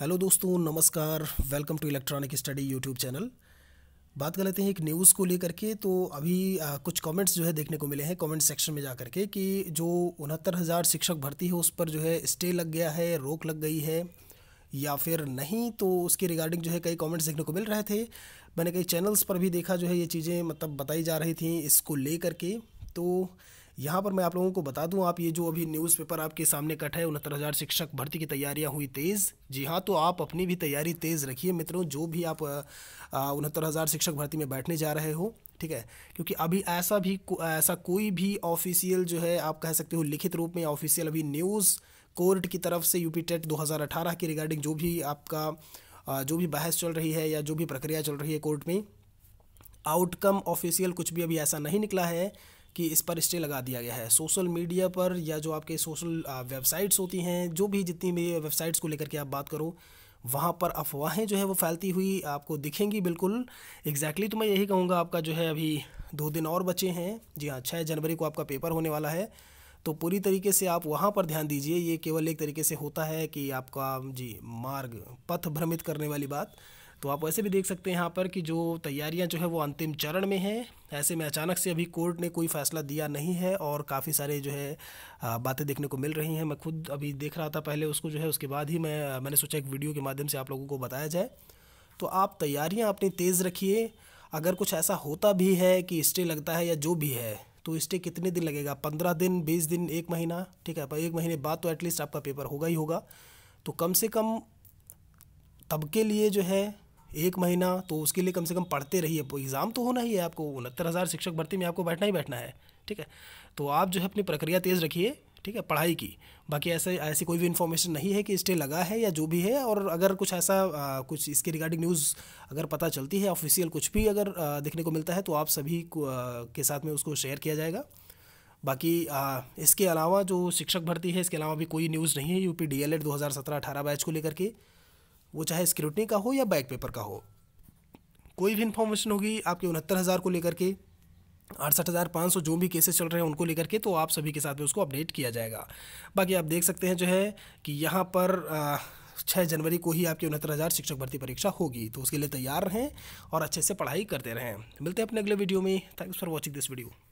hello दोस्तों नमस्कार welcome to electronic study YouTube channel बात कर लेते हैं एक न्यूज़ को लेकर के तो अभी आ, कुछ कमेंट्स जो है देखने को मिले हैं कमेंट सेक्शन में जा करके कि जो उनहत्तर हज़ार शिक्षक भर्ती है उस पर जो है स्टे लग गया है रोक लग गई है या फिर नहीं तो उसके रिगार्डिंग जो है कई कमेंट्स देखने को मिल रहे थे मैंने कई चैनल्स पर भी देखा जो है ये चीज़ें मतलब बताई जा रही थी इसको ले करके तो यहाँ पर मैं आप लोगों को बता दूँ आप ये जो अभी न्यूज़पेपर आपके सामने कट है उनहत्तर हज़ार शिक्षक भर्ती की तैयारियाँ हुई तेज़ जी हाँ तो आप अपनी भी तैयारी तेज़ रखिए मित्रों जो भी आप उनहत्तर हज़ार शिक्षक भर्ती में बैठने जा रहे हो ठीक है क्योंकि अभी ऐसा भी ऐसा कोई भी ऑफिशियल जो है आप कह सकते हो लिखित रूप में ऑफिशियल अभी न्यूज़ कोर्ट की तरफ से यूपी टेट दो की रिगार्डिंग जो भी आपका जो भी बहस चल रही है या जो भी प्रक्रिया चल रही है कोर्ट में आउटकम ऑफिशियल कुछ भी अभी ऐसा नहीं निकला है कि इस पर स्टे लगा दिया गया है सोशल मीडिया पर या जो आपके सोशल वेबसाइट्स होती हैं जो भी जितनी भी वेबसाइट्स को लेकर के आप बात करो वहाँ पर अफवाहें जो है वो फैलती हुई आपको दिखेंगी बिल्कुल एग्जैक्टली exactly तो मैं यही कहूँगा आपका जो है अभी दो दिन और बचे हैं जी हाँ छः जनवरी को आपका पेपर होने वाला है तो पूरी तरीके से आप वहाँ पर ध्यान दीजिए ये केवल एक तरीके से होता है कि आपका जी मार्ग पथ भ्रमित करने वाली बात तो आप वैसे भी देख सकते हैं यहाँ पर कि जो तैयारियाँ जो है वो अंतिम चरण में हैं ऐसे में अचानक से अभी कोर्ट ने कोई फैसला दिया नहीं है और काफ़ी सारे जो है बातें देखने को मिल रही हैं मैं खुद अभी देख रहा था पहले उसको जो है उसके बाद ही मैं मैंने सोचा एक वीडियो के माध्यम से आप लोगों को बताया जाए तो आप तैयारियाँ अपनी तेज़ रखिए अगर कुछ ऐसा होता भी है कि स्टे लगता है या जो भी है तो स्टे कितने दिन लगेगा पंद्रह दिन बीस दिन एक महीना ठीक है एक महीने बाद तो एटलीस्ट आपका पेपर होगा ही होगा तो कम से कम तब के लिए जो है एक महीना तो उसके लिए कम से कम पढ़ते रहिए एग्ज़ाम तो होना ही है आपको उनहत्तर हज़ार शिक्षक भर्ती में आपको बैठना ही बैठना है ठीक है तो आप जो है अपनी प्रक्रिया तेज़ रखिए ठीक है पढ़ाई की बाकी ऐसे ऐसी कोई भी इन्फॉर्मेशन नहीं है कि स्टे लगा है या जो भी है और अगर कुछ ऐसा आ, कुछ इसके रिगार्डिंग न्यूज़ अगर पता चलती है ऑफिशियल कुछ भी अगर आ, देखने को मिलता है तो आप सभी को, आ, के साथ में उसको शेयर किया जाएगा बाकी आ, इसके अलावा जो शिक्षक भर्ती है इसके अलावा भी कोई न्यूज़ नहीं है यूपी डीएलएड 2017-18 बैच को लेकर के वो चाहे स्क्रूटनी का हो या बैक पेपर का हो कोई भी इन्फॉर्मेशन होगी आपके उनहत्तर हज़ार को लेकर के अड़सठ हज़ार पाँच सौ जो भी केसेस चल रहे हैं उनको लेकर के तो आप सभी के साथ में उसको अपडेट किया जाएगा बाकी आप देख सकते हैं जो है कि यहाँ पर आ, छः जनवरी को ही आपकी उनहत्तर हज़ार शिक्षक भर्ती परीक्षा होगी तो उसके लिए तैयार रहें और अच्छे से पढ़ाई करते रहें मिलते हैं अपने अगले वीडियो में thanks for watching this video